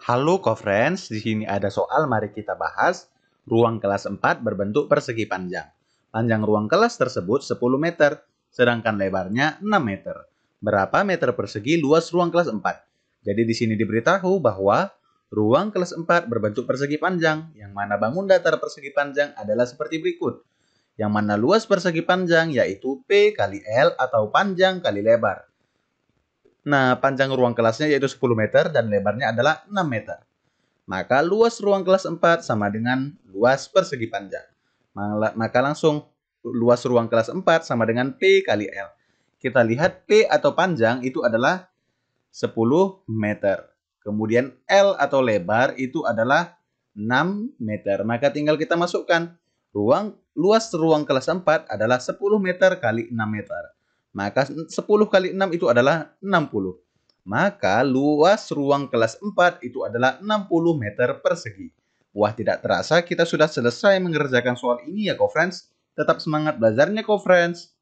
Halo co-friends, di sini ada soal mari kita bahas. Ruang kelas 4 berbentuk persegi panjang. Panjang ruang kelas tersebut 10 meter, sedangkan lebarnya 6 meter. Berapa meter persegi luas ruang kelas 4? Jadi di sini diberitahu bahwa ruang kelas 4 berbentuk persegi panjang, yang mana bangun datar persegi panjang adalah seperti berikut. Yang mana luas persegi panjang yaitu P kali L atau panjang kali lebar. Nah, panjang ruang kelasnya yaitu 10 meter dan lebarnya adalah 6 meter. Maka luas ruang kelas 4 sama dengan luas persegi panjang. Maka langsung luas ruang kelas 4 sama dengan P kali L. Kita lihat P atau panjang itu adalah 10 meter. Kemudian L atau lebar itu adalah 6 meter. Maka tinggal kita masukkan ruang luas ruang kelas 4 adalah 10 meter kali 6 meter. Maka 10 kali 6 itu adalah 60. Maka luas ruang kelas 4 itu adalah 60 meter persegi. Wah tidak terasa kita sudah selesai mengerjakan soal ini ya co-friends. Tetap semangat belajarnya co-friends.